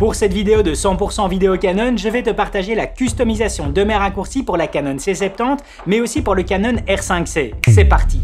Pour cette vidéo de 100% vidéo Canon, je vais te partager la customisation de mes raccourcis pour la Canon C70, mais aussi pour le Canon R5C. C'est parti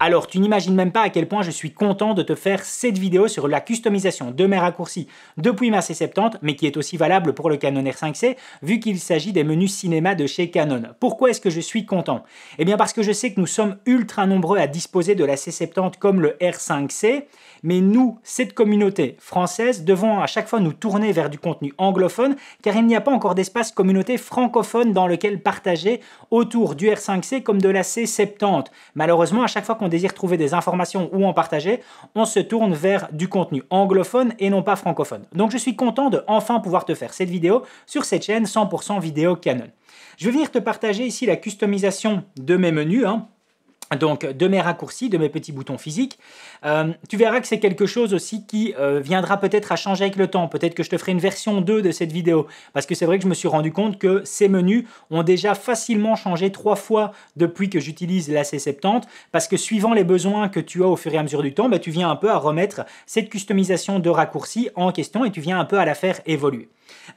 alors tu n'imagines même pas à quel point je suis content de te faire cette vidéo sur la customisation de mes raccourcis depuis ma C70, mais qui est aussi valable pour le Canon R5C, vu qu'il s'agit des menus cinéma de chez Canon. Pourquoi est-ce que je suis content Eh bien parce que je sais que nous sommes ultra nombreux à disposer de la C70 comme le R5C, mais nous, cette communauté française, devons à chaque fois nous tourner vers du contenu anglophone, car il n'y a pas encore d'espace communauté francophone dans lequel partager autour du R5C comme de la C70. Malheureusement, à chaque fois qu'on désire trouver des informations ou en partager, on se tourne vers du contenu anglophone et non pas francophone. Donc je suis content de enfin pouvoir te faire cette vidéo sur cette chaîne 100% vidéo Canon. Je vais venir te partager ici la customisation de mes menus. Hein donc de mes raccourcis, de mes petits boutons physiques. Euh, tu verras que c'est quelque chose aussi qui euh, viendra peut-être à changer avec le temps. Peut-être que je te ferai une version 2 de cette vidéo. Parce que c'est vrai que je me suis rendu compte que ces menus ont déjà facilement changé trois fois depuis que j'utilise la C70. Parce que suivant les besoins que tu as au fur et à mesure du temps, bah, tu viens un peu à remettre cette customisation de raccourcis en question et tu viens un peu à la faire évoluer.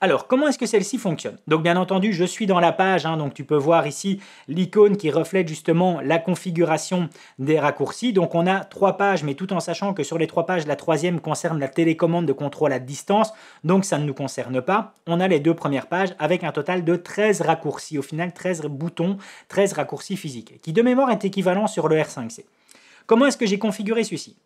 Alors, comment est-ce que celle-ci fonctionne Donc, bien entendu, je suis dans la page, hein, donc tu peux voir ici l'icône qui reflète justement la configuration des raccourcis. Donc, on a trois pages, mais tout en sachant que sur les trois pages, la troisième concerne la télécommande de contrôle à distance, donc ça ne nous concerne pas. On a les deux premières pages avec un total de 13 raccourcis, au final 13 boutons, 13 raccourcis physiques, qui de mémoire est équivalent sur le R5C. Comment est-ce que j'ai configuré celui-ci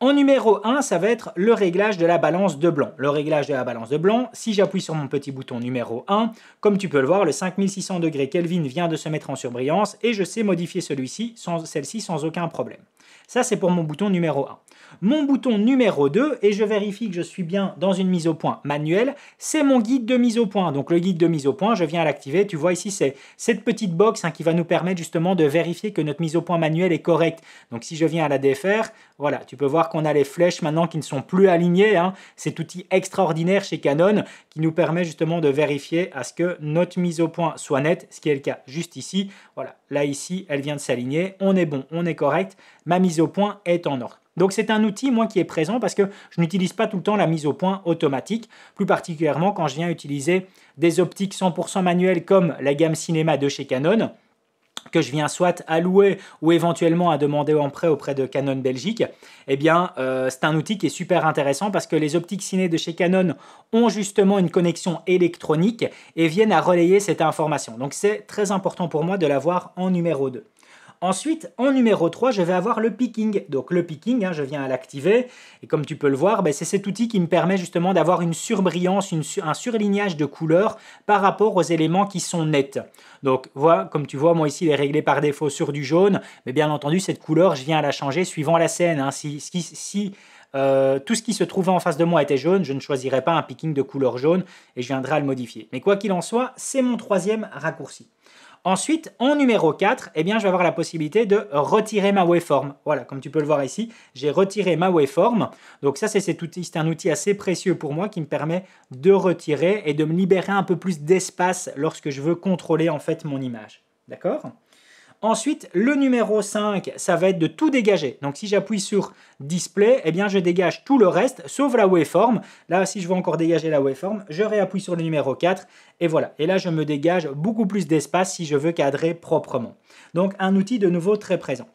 en numéro 1, ça va être le réglage de la balance de blanc. Le réglage de la balance de blanc, si j'appuie sur mon petit bouton numéro 1, comme tu peux le voir, le 5600 degrés Kelvin vient de se mettre en surbrillance et je sais modifier celui-ci, sans, celle-ci sans aucun problème. Ça, c'est pour mon bouton numéro 1. Mon bouton numéro 2, et je vérifie que je suis bien dans une mise au point manuelle, c'est mon guide de mise au point. Donc le guide de mise au point, je viens à l'activer. Tu vois ici, c'est cette petite box hein, qui va nous permettre justement de vérifier que notre mise au point manuelle est correcte. Donc si je viens à la défaire, voilà, tu peux voir qu'on a les flèches maintenant qui ne sont plus alignées. Hein. Cet outil extraordinaire chez Canon qui nous permet justement de vérifier à ce que notre mise au point soit nette, ce qui est le cas juste ici. Voilà, là ici, elle vient de s'aligner. On est bon, on est correct. Ma mise au point est en ordre. Donc c'est un outil, moi, qui est présent parce que je n'utilise pas tout le temps la mise au point automatique, plus particulièrement quand je viens utiliser des optiques 100% manuelles comme la gamme cinéma de chez Canon que je viens soit à louer ou éventuellement à demander en prêt auprès de Canon Belgique, eh bien euh, c'est un outil qui est super intéressant parce que les optiques ciné de chez Canon ont justement une connexion électronique et viennent à relayer cette information. Donc c'est très important pour moi de l'avoir en numéro 2. Ensuite, en numéro 3, je vais avoir le picking. Donc le picking, hein, je viens à l'activer, et comme tu peux le voir, ben, c'est cet outil qui me permet justement d'avoir une surbrillance, un surlignage de couleurs par rapport aux éléments qui sont nets. Donc voilà, comme tu vois, moi ici, il est réglé par défaut sur du jaune, mais bien entendu, cette couleur, je viens à la changer suivant la scène. Hein. si, euh, tout ce qui se trouvait en face de moi était jaune, je ne choisirais pas un picking de couleur jaune et je viendrai à le modifier. Mais quoi qu'il en soit, c'est mon troisième raccourci. Ensuite, en numéro 4, eh bien, je vais avoir la possibilité de retirer ma waveform. Voilà, comme tu peux le voir ici, j'ai retiré ma waveform. Donc ça, c'est c'est un outil assez précieux pour moi qui me permet de retirer et de me libérer un peu plus d'espace lorsque je veux contrôler en fait mon image. D'accord Ensuite, le numéro 5, ça va être de tout dégager. Donc si j'appuie sur display, eh bien je dégage tout le reste, sauf la waveform. Là, si je veux encore dégager la waveform, je réappuie sur le numéro 4 et voilà. Et là, je me dégage beaucoup plus d'espace si je veux cadrer proprement. Donc un outil de nouveau très présent.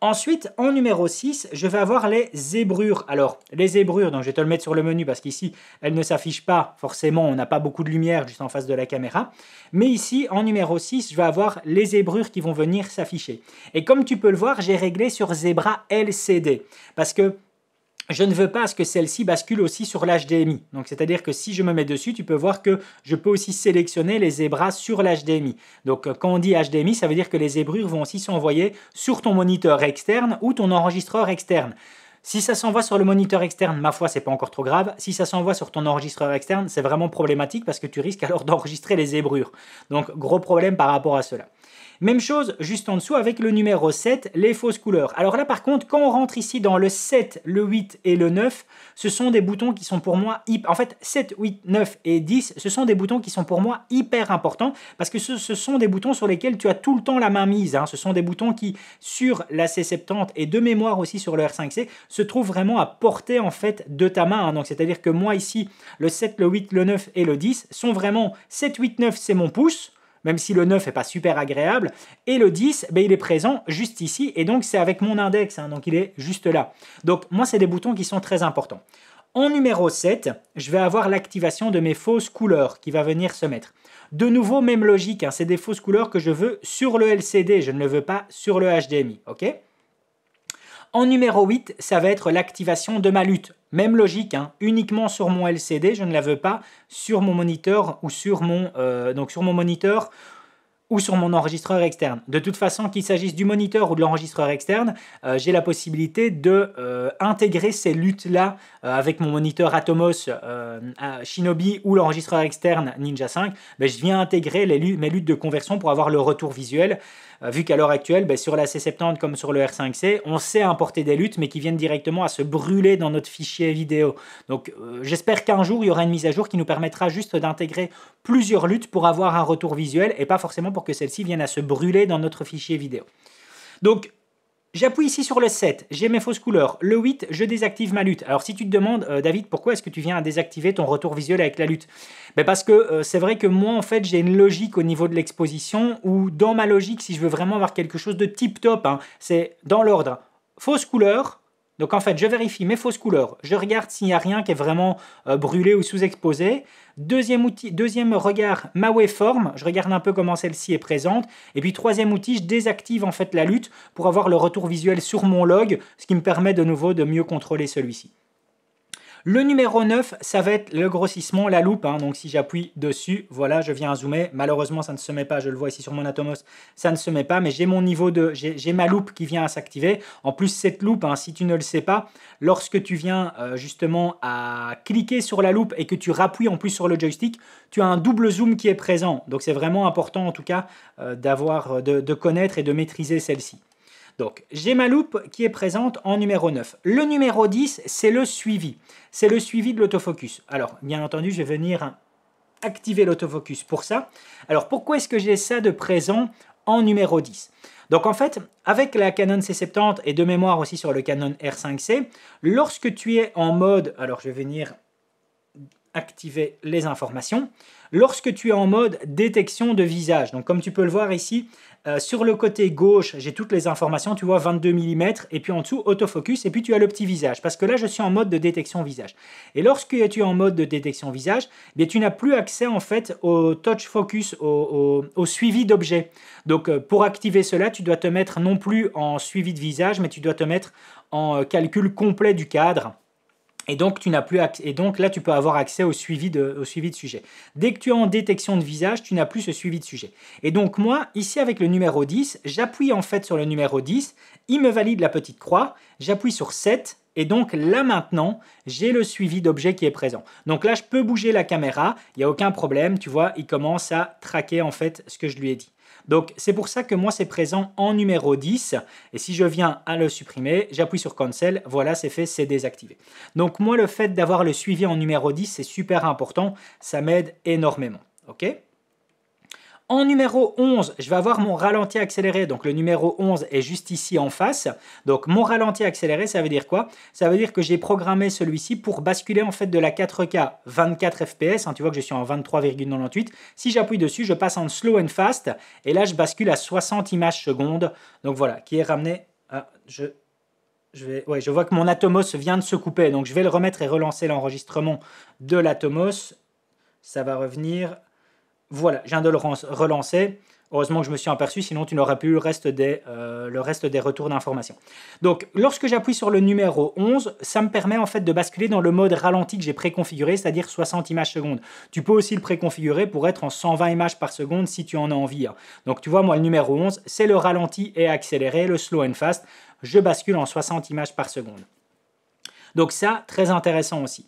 Ensuite, en numéro 6, je vais avoir les zébrures. Alors, les zébrures, donc je vais te le mettre sur le menu parce qu'ici, elles ne s'affichent pas forcément, on n'a pas beaucoup de lumière juste en face de la caméra. Mais ici, en numéro 6, je vais avoir les zébrures qui vont venir s'afficher. Et comme tu peux le voir, j'ai réglé sur Zebra LCD parce que je ne veux pas que celle-ci bascule aussi sur l'HDMI. Donc c'est-à-dire que si je me mets dessus, tu peux voir que je peux aussi sélectionner les zébras sur l'HDMI. Donc euh, quand on dit HDMI, ça veut dire que les zébrures vont aussi s'envoyer sur ton moniteur externe ou ton enregistreur externe. Si ça s'envoie sur le moniteur externe, ma foi, c'est pas encore trop grave. Si ça s'envoie sur ton enregistreur externe, c'est vraiment problématique parce que tu risques alors d'enregistrer les zébrures. Donc gros problème par rapport à cela. Même chose juste en dessous avec le numéro 7, les fausses couleurs. Alors là par contre, quand on rentre ici dans le 7, le 8 et le 9, ce sont des boutons qui sont pour moi... En fait, 7, 8, 9 et 10, ce sont des boutons qui sont pour moi hyper importants parce que ce, sont des boutons sur lesquels tu as tout le temps la main mise. Hein. Ce sont des boutons qui, sur la C70 et de mémoire aussi sur le R5C, se trouvent vraiment à portée en fait de ta main. Hein. Donc c'est-à-dire que moi ici, le 7, le 8, le 9 et le 10 sont vraiment 7, 8, 9, c'est mon pouce même si le 9 n'est pas super agréable. Et le 10, ben, il est présent juste ici, et donc c'est avec mon index, hein, donc il est juste là. Donc moi, c'est des boutons qui sont très importants. En numéro 7, je vais avoir l'activation de mes fausses couleurs qui va venir se mettre. De nouveau, même logique, hein, c'est des fausses couleurs que je veux sur le LCD, je ne le veux pas sur le HDMI, ok en numéro 8, ça va être l'activation de ma lutte. Même logique, hein. uniquement sur mon LCD, je ne la veux pas sur mon moniteur ou sur mon, euh, donc sur mon moniteur ou sur mon enregistreur externe. De toute façon, qu'il s'agisse du moniteur ou de l'enregistreur externe, euh, j'ai la possibilité de euh, intégrer ces luttes-là euh, avec mon moniteur Atomos Shinobi ou l'enregistreur externe Ninja 5. Ben, je viens intégrer les luttes, mes luttes de conversion pour avoir le retour visuel. vu qu'à l'heure actuelle, ben, sur la C70 comme sur le R5C, on sait importer des luttes, mais qui viennent directement à se brûler dans notre fichier vidéo. Donc j'espère qu'un jour, il y aura une mise à jour qui nous permettra juste d'intégrer plusieurs luttes pour avoir un retour visuel et pas forcément que celle-ci vienne à se brûler dans notre fichier vidéo. Donc, J'appuie ici sur le 7, j'ai mes fausses couleurs. Le 8, je désactive ma lutte. Alors si tu te demandes, euh, David, pourquoi est-ce que tu viens à désactiver ton retour visuel avec la lutte ben, Parce que euh, c'est vrai que moi, en fait, j'ai une logique au niveau de l'exposition où dans ma logique, si je veux vraiment avoir quelque chose de tip-top, hein, c'est dans l'ordre. fausses couleurs, donc en fait, je vérifie mes fausses couleurs, je regarde s'il n'y a rien qui est vraiment euh, brûlé ou sous-exposé. Deuxième, outil, deuxième regard, ma waveform, je regarde un peu comment celle-ci est présente. Et puis troisième outil, je désactive en fait la lutte pour avoir le retour visuel sur mon log, ce qui me permet de nouveau de mieux contrôler celui-ci. Le numéro 9, ça va être le grossissement, la loupe. Hein. donc si j'appuie dessus, voilà, je viens à zoomer. Malheureusement, ça ne se met pas. Je le vois ici sur mon Atomos, ça ne se met pas. Mais j'ai mon niveau de... J'ai ma loupe qui vient à s'activer. En plus, cette loupe, hein, si tu ne le sais pas, lorsque tu viens euh, justement à cliquer sur la loupe et que tu rappuies en plus sur le joystick, tu as un double zoom qui est présent. Donc c'est vraiment important en tout cas euh, d'avoir, euh, de connaître et de maîtriser celle-ci. Donc j'ai ma loupe qui est présente en numéro 9. Le numéro 10, c'est le suivi. C'est le suivi de l'autofocus. Alors bien entendu, je vais venir activer l'autofocus pour ça. Alors pourquoi est-ce que j'ai ça de présent en numéro 10 donc en fait, avec la Canon C70 et de mémoire aussi sur le Canon R5C, lorsque tu es en mode, alors je vais venir activer les informations. Lorsque tu es en mode détection de visage, donc comme tu peux le voir ici, euh, sur le côté gauche, j'ai toutes les informations, tu vois 22 mm, et puis en dessous, autofocus, et puis tu as le petit visage, parce que là, je suis en mode de détection visage. Et lorsque tu es en mode de détection visage, eh bien, tu n'as plus accès en fait au touch focus, au, suivi d'objet. Donc euh, pour activer cela, tu dois te mettre non plus en suivi de visage, mais tu dois te mettre en euh, calcul complet du cadre. Et donc, tu n'as plus et donc là, tu peux avoir accès au suivi, de, au suivi de sujet. Dès que tu es en détection de visage, tu n'as plus ce suivi de sujet. Et donc moi, ici avec le numéro 10, j'appuie en fait sur le numéro 10, il me valide la petite croix, j'appuie sur 7, et donc là maintenant, j'ai le suivi d'objet qui est présent. Donc là, je peux bouger la caméra, il n'y a aucun problème, tu vois, il commence à traquer en fait ce que je lui ai dit. Donc c'est pour ça que moi c'est présent en numéro 10 et si je viens à le supprimer, j'appuie sur cancel, voilà c'est fait, c'est désactivé. Donc moi le fait d'avoir le suivi en numéro 10 c'est super important, ça m'aide énormément. ok en numéro 11, je vais avoir mon ralenti accéléré. Donc le numéro 11 est juste ici en face. Donc mon ralenti accéléré, ça veut dire quoi Ça veut dire que j'ai programmé celui-ci pour basculer en fait de la 4K 24 FPS. tu vois que je suis en 23,98. Si j'appuie dessus, je passe en slow and fast. Et là, je bascule à 60 images secondes. Donc voilà, qui est ramené... à... je... je vois que mon Atomos vient de se couper, donc je vais le remettre et relancer l'enregistrement de l'Atomos. Ça va revenir voilà, je viens de le relancer. Heureusement que je me suis aperçu, sinon tu n'aurais plus euh, le reste des, retours d'informations. Donc, lorsque j'appuie sur le numéro 11, ça me permet en fait de basculer dans le mode ralenti que j'ai préconfiguré, c'est-à-dire 60 images seconde. Tu peux aussi le préconfigurer pour être en 120 images par seconde si tu en as envie. Hein. Donc, tu vois, moi, le numéro 11, c'est le ralenti et accéléré, le slow and fast. Je bascule en 60 images par seconde. Donc ça, très intéressant aussi.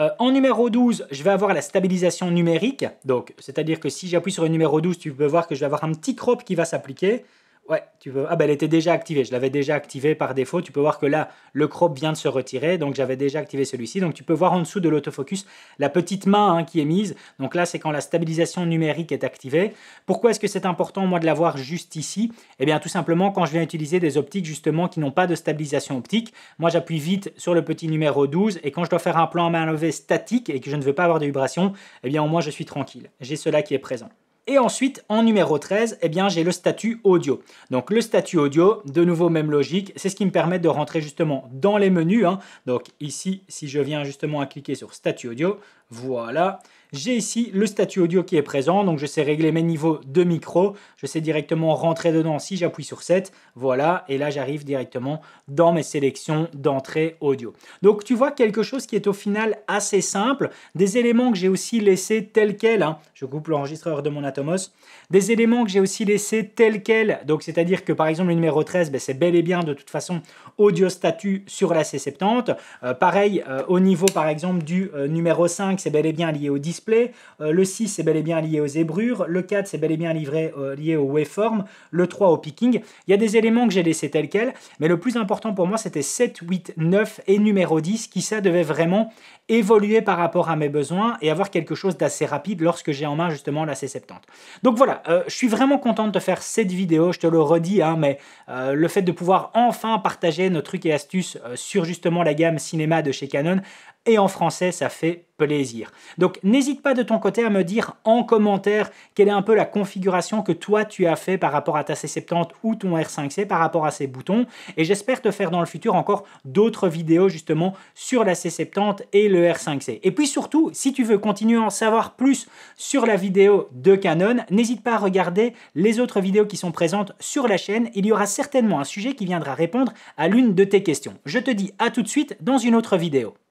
Euh, en numéro 12, je vais avoir la stabilisation numérique. Donc, c'est-à-dire que si j'appuie sur le numéro 12, tu peux voir que je vais avoir un petit crop qui va s'appliquer. Ouais, tu veux. Ah bah, elle était déjà activée. Je l'avais déjà activée par défaut. Tu peux voir que là, le crop vient de se retirer, donc j'avais déjà activé celui-ci. Donc tu peux voir en dessous de l'autofocus la petite main hein, qui est mise. Donc là, c'est quand la stabilisation numérique est activée. Pourquoi est-ce que c'est important moi de l'avoir juste ici Eh bien tout simplement quand je viens utiliser des optiques justement qui n'ont pas de stabilisation optique. Moi j'appuie vite sur le petit numéro 12 et quand je dois faire un plan à main levée statique et que je ne veux pas avoir de vibration, eh bien au moins je suis tranquille. J'ai cela qui est présent. Et ensuite, en numéro 13, eh bien, j'ai le statut audio. Donc le statut audio, de nouveau même logique, c'est ce qui me permet de rentrer justement dans les menus. Hein. Donc ici, si je viens justement à cliquer sur statut audio, voilà. J'ai ici le statut audio qui est présent, donc je sais régler mes niveaux de micro, je sais directement rentrer dedans si j'appuie sur 7, voilà, et là j'arrive directement dans mes sélections d'entrée audio. Donc tu vois quelque chose qui est au final assez simple, des éléments que j'ai aussi laissés tels quels, hein. je coupe l'enregistreur de mon Atomos, des éléments que j'ai aussi laissés tels quels, donc c'est-à-dire que par exemple le numéro 13, ben, c'est bel et bien de toute façon audio statut sur la C70, euh, pareil euh, au niveau par exemple du euh, numéro 5, c'est bel et bien lié au display. Euh, le 6, c'est bel et bien lié aux ébrures. Le 4, c'est bel et bien livré, euh, lié au waveform. Le 3, au picking. Il y a des éléments que j'ai laissés tels quels, mais le plus important pour moi, c'était 7, 8, 9 et numéro 10, qui ça devait vraiment évoluer par rapport à mes besoins et avoir quelque chose d'assez rapide lorsque j'ai en main justement la C70. Donc voilà, euh, je suis vraiment content de te faire cette vidéo, je te le redis, hein, mais le fait de pouvoir enfin partager nos trucs et astuces sur justement la gamme cinéma de chez Canon et en français, ça fait plaisir. Donc n'hésite pas de ton côté à me dire en commentaire quelle est un peu la configuration que toi tu as fait par rapport à ta C70 ou ton R5C par rapport à ces boutons et j'espère te faire dans le futur encore d'autres vidéos justement sur la C70 et le R5C. Et puis surtout, si tu veux continuer à en savoir plus sur la vidéo de Canon, n'hésite pas à regarder les autres vidéos qui sont présentes sur la chaîne, il y aura certainement un sujet qui viendra répondre à l'une de tes questions. Je te dis à tout de suite dans une autre vidéo.